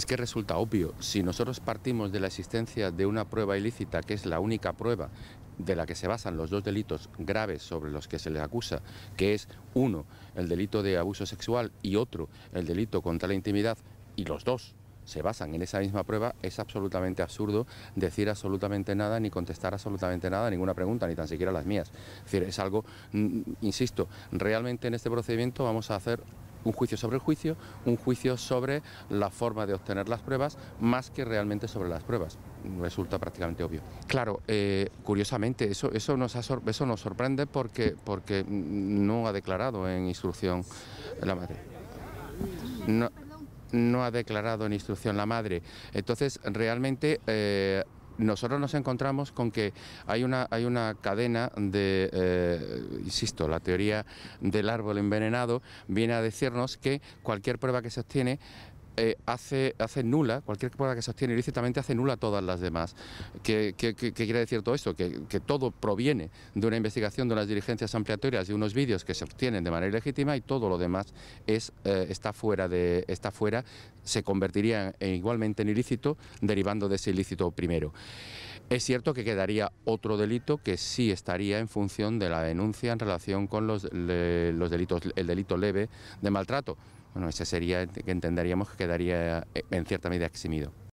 es que resulta obvio, si nosotros partimos de la existencia de una prueba ilícita, que es la única prueba de la que se basan los dos delitos graves sobre los que se les acusa, que es uno, el delito de abuso sexual y otro, el delito contra la intimidad, y los dos se basan en esa misma prueba, es absolutamente absurdo decir absolutamente nada, ni contestar absolutamente nada, ninguna pregunta, ni tan siquiera las mías. Es decir, es algo, mm, insisto, realmente en este procedimiento vamos a hacer un juicio sobre el juicio, un juicio sobre la forma de obtener las pruebas, más que realmente sobre las pruebas. Resulta prácticamente obvio. Claro, eh, curiosamente, eso, eso, nos eso nos sorprende porque, porque no ha declarado en instrucción la madre. No, ha declarado en instrucción la madre. Entonces, realmente... Eh, nosotros nos encontramos con que hay una, hay una cadena de, eh, insisto, la teoría del árbol envenenado viene a decirnos que cualquier prueba que se obtiene eh, hace, hace nula, cualquier cosa que se obtiene ilícitamente hace nula todas las demás. ¿Qué, quiere decir todo esto? Que, todo proviene de una investigación de unas diligencias ampliatorias, de unos vídeos que se obtienen de manera ilegítima y todo lo demás es, eh, está, fuera de, está fuera, se convertiría igualmente en ilícito, derivando de ese ilícito primero. Es cierto que quedaría otro delito que sí estaría en función de la denuncia en relación con los, delitos, el delito leve de maltrato. Bueno, ese sería que entenderíamos que quedaría eh, en cierta medida eximido.